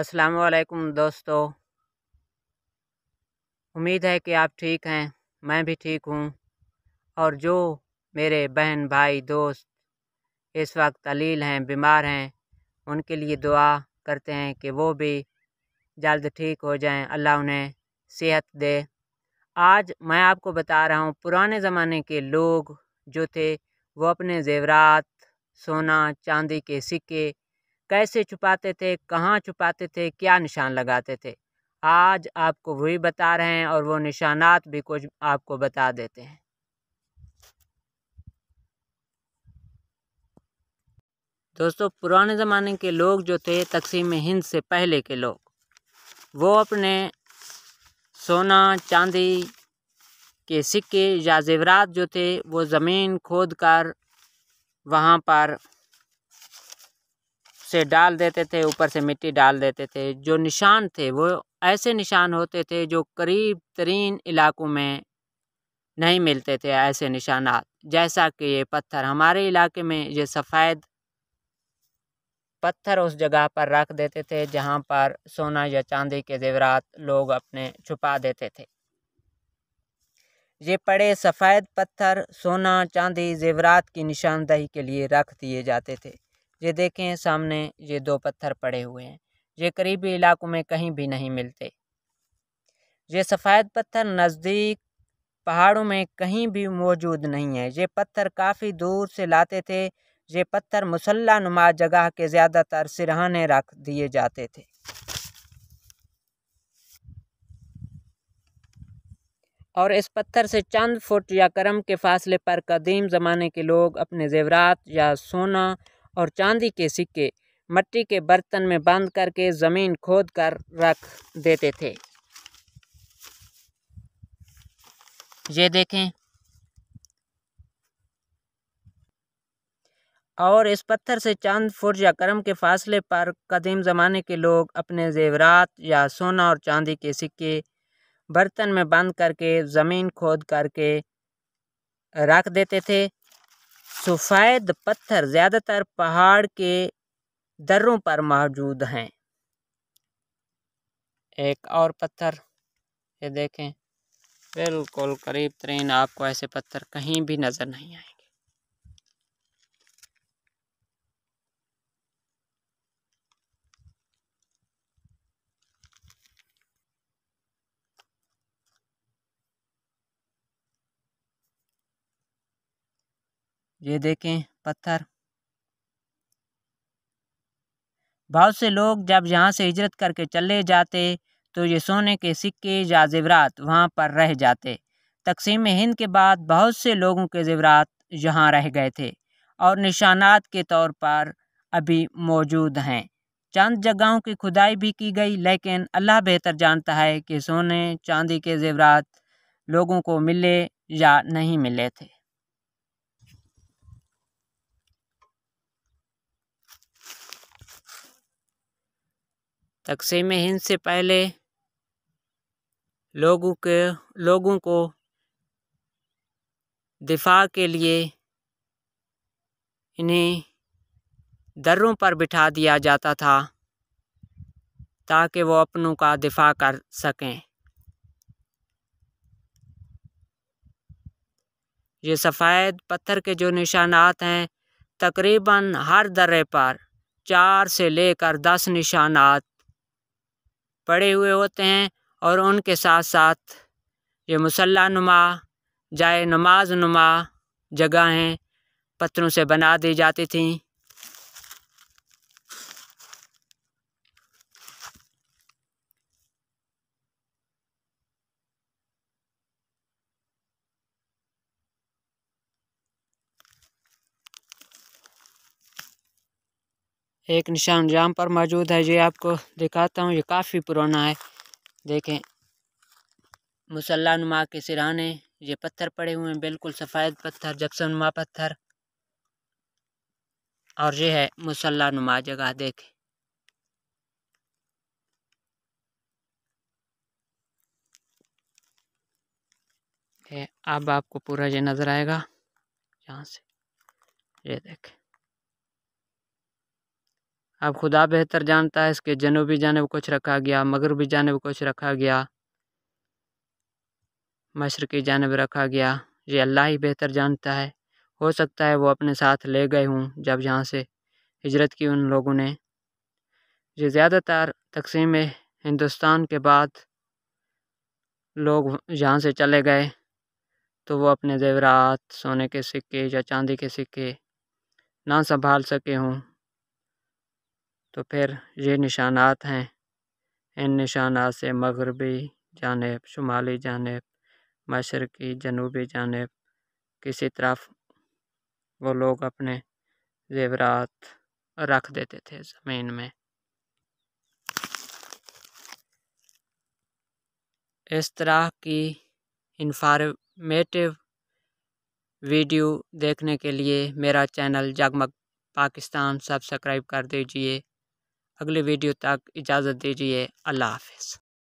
अस्सलाम वालेकुम दोस्तों उम्मीद है कि आप ठीक हैं मैं भी ठीक हूँ और जो मेरे बहन भाई दोस्त इस वक्त अलील हैं बीमार हैं उनके लिए दुआ करते हैं कि वो भी जल्द ठीक हो जाएं अल्लाह उन्हें सेहत दे आज मैं आपको बता रहा हूँ पुराने ज़माने के लोग जो थे वो अपने जेवरात सोना चांदी के सिक्के कैसे छुपाते थे कहाँ छुपाते थे क्या निशान लगाते थे आज आपको वही बता रहे हैं और वो निशानात भी कुछ आपको बता देते हैं दोस्तों पुराने ज़माने के लोग जो थे तकसीम हिंद से पहले के लोग वो अपने सोना चांदी के सिक्के या जेवरात जो थे वो ज़मीन खोद कर वहाँ पर से डाल देते थे ऊपर से मिट्टी डाल देते थे जो निशान थे वो ऐसे निशान होते थे जो करीब तरीन इलाकों में नहीं मिलते थे ऐसे निशानात जैसा कि ये पत्थर हमारे इलाके में ये सफ़ेद पत्थर उस जगह पर रख देते थे जहाँ पर सोना या चांदी के जेवरात लोग अपने छुपा देते थे ये पड़े सफ़ेद पत्थर सोना चांदी जेवरात की निशानदही के लिए रख दिए जाते थे ये देखें सामने ये दो पत्थर पड़े हुए हैं ये करीबी इलाकों में कहीं भी नहीं मिलते ये सफ़ेद पत्थर नज़दीक पहाड़ों में कहीं भी मौजूद नहीं है ये पत्थर काफ़ी दूर से लाते थे ये पत्थर मुसल्ला नुमा जगह के ज़्यादातर सिरहाने रख दिए जाते थे और इस पत्थर से चंद फुट या करम के फासले पर कदीम ज़माने के लोग अपने जेवरात या सोना और चांदी के सिक्के मट्टी के बर्तन में बंद करके ज़मीन खोद कर रख देते थे ये देखें और इस पत्थर से चांद फुर या करम के फासले पर कदीम ज़माने के लोग अपने जेवरात या सोना और चांदी के सिक्के बर्तन में बंद करके ज़मीन खोद करके रख देते थे सफ़ेद पत्थर ज़्यादातर पहाड़ के दर्रों पर मौजूद हैं एक और पत्थर ये देखें बिल्कुल करीब तरीन आपको ऐसे पत्थर कहीं भी नज़र नहीं आएंगे ये देखें पत्थर बहुत से लोग जब यहाँ से हिजरत करके चले जाते तो ये सोने के सिक्के या जेवरात वहाँ पर रह जाते तकसीम हिंद के बाद बहुत से लोगों के जेवरात यहाँ रह गए थे और निशानात के तौर पर अभी मौजूद हैं चंद जगहों की खुदाई भी की गई लेकिन अल्लाह बेहतर जानता है कि सोने चांदी के जेवरात लोगों को मिले या नहीं मिले थे तकसीम हिंद से पहले लोगों के लोगों को दिफा के लिए इन्हें दर्रों पर बिठा दिया जाता था ताकि वो अपनों का दिफा कर सकें ये सफ़ेद पत्थर के जो निशानात हैं तकरीबन हर दर्रे पर चार से लेकर दस निशानात पड़े हुए होते हैं और उनके साथ साथ ये मुसल्ला नुमा जाए नमाज नुमा जगहें पत्थरों से बना दी जाती थीं एक निशान जाम पर मौजूद है ये आपको दिखाता हूँ ये काफ़ी पुराना है देखें मुसल्ला नुमा के सिराने ये पत्थर पड़े हुए हैं बिल्कुल सफ़ेद पत्थर जबसनुमा पत्थर और ये है मुसल्ला नुमा जगह देखें अब आपको पूरा ये नज़र आएगा यहाँ से ये देखें अब खुदा बेहतर जानता है इसके जनूबी जानब कुछ रखा गया मगरबी जानब कुछ रखा गया मशरक़ी जानब रखा गया ये अल्लाह ही बेहतर जानता है हो सकता है वो अपने साथ ले गए हों जब यहाँ से हिजरत की उन लोगों ने ये ज़्यादातर तकसीम हिंदुस्तान के बाद लोग यहाँ से चले गए तो वो अपने जेवरात सोने के सिक्के या चांदी के सिक्के ना संभाल सके हों तो फिर ये निशानात हैं इन निशानात से मगरबी जानब शुमाली जानब मशरकी जनूबी जानब किसी तरफ वो लोग अपने जेवरात रख देते थे ज़मीन में इस तरह की इंफॉर्मेटिव वीडियो देखने के लिए मेरा चैनल जगमग पाकिस्तान सब्सक्राइब कर दीजिए अगले वीडियो तक इजाज़त दीजिए अल्लाह हाफिज़